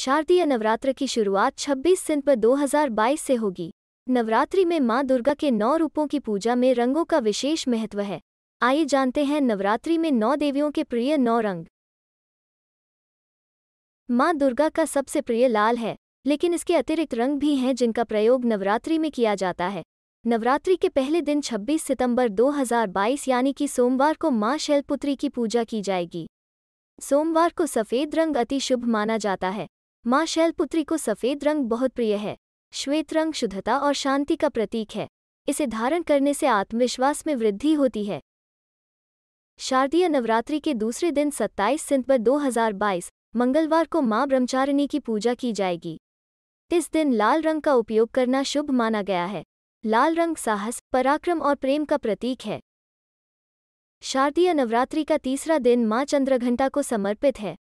शारदीय नवरात्र की शुरुआत 26 सितंबर 2022 से होगी नवरात्रि में मां दुर्गा के नौ रूपों की पूजा में रंगों का विशेष महत्व है आइए जानते हैं नवरात्रि में नौ देवियों के प्रिय नौ रंग मां दुर्गा का सबसे प्रिय लाल है लेकिन इसके अतिरिक्त रंग भी हैं जिनका प्रयोग नवरात्रि में किया जाता है नवरात्रि के पहले दिन 26 सितंबर 2022 यानी कि सोमवार को मां शैलपुत्री की पूजा की जाएगी सोमवार को सफ़ेद रंग अति शुभ माना जाता है माँ शैलपुत्री को सफ़ेद रंग बहुत प्रिय है श्वेत रंग शुद्धता और शांति का प्रतीक है इसे धारण करने से आत्मविश्वास में वृद्धि होती है शारदीय नवरात्रि के दूसरे दिन 27 सितंबर 2022 मंगलवार को माँ ब्रह्मचारिणी की पूजा की जाएगी इस दिन लाल रंग का उपयोग करना शुभ माना गया है लाल रंग साहस पराक्रम और प्रेम का प्रतीक है शारदीय नवरात्रि का तीसरा दिन माँ चंद्रघंटा को समर्पित है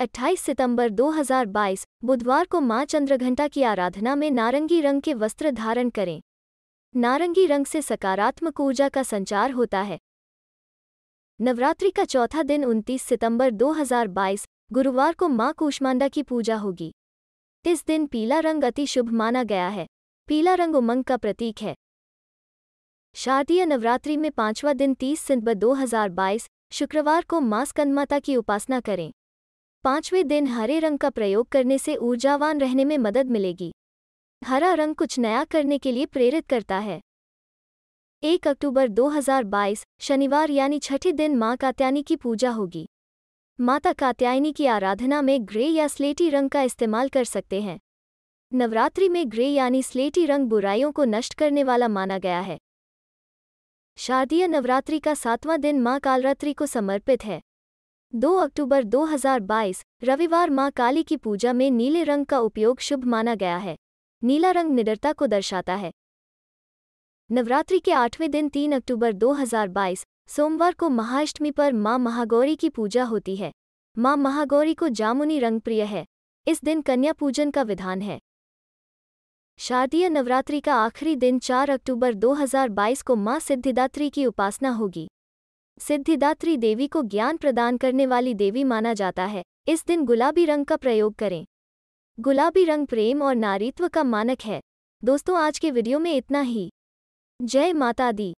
28 सितंबर 2022 बुधवार को मां चंद्रघंटा की आराधना में नारंगी रंग के वस्त्र धारण करें नारंगी रंग से सकारात्मक ऊर्जा का संचार होता है नवरात्रि का चौथा दिन 29 सितंबर 2022 गुरुवार को मां कूष्मांडा की पूजा होगी इस दिन पीला रंग अति शुभ माना गया है पीला रंग उमंग का प्रतीक है शारदीय नवरात्रि में पांचवा दिन 30 सितंबर 2022 शुक्रवार को मां स्कंदमाता की उपासना करें पांचवें दिन हरे रंग का प्रयोग करने से ऊर्जावान रहने में मदद मिलेगी हरा रंग कुछ नया करने के लिए प्रेरित करता है एक अक्टूबर 2022 शनिवार यानी छठे दिन माँ कात्यायनी की पूजा होगी माता कात्यायनी की आराधना में ग्रे या स्लेटी रंग का इस्तेमाल कर सकते हैं नवरात्रि में ग्रे यानी स्लेटी रंग बुराइयों को नष्ट करने वाला माना गया है शारदीय नवरात्रि का सातवां दिन माँ कालरात्रि को समर्पित है 2 अक्टूबर 2022 रविवार मां काली की पूजा में नीले रंग का उपयोग शुभ माना गया है नीला रंग निडरता को दर्शाता है नवरात्रि के आठवें दिन 3 अक्टूबर 2022 सोमवार को महाअष्टमी पर मां महागौरी की पूजा होती है मां महागौरी को जामुनी रंग प्रिय है इस दिन कन्या पूजन का विधान है शारदीय नवरात्रि का आखिरी दिन 4 अक्टूबर 2022 को मां सिद्धिदात्री की उपासना होगी सिद्धिदात्री देवी को ज्ञान प्रदान करने वाली देवी माना जाता है इस दिन गुलाबी रंग का प्रयोग करें गुलाबी रंग प्रेम और नारीत्व का मानक है दोस्तों आज के वीडियो में इतना ही जय माता दी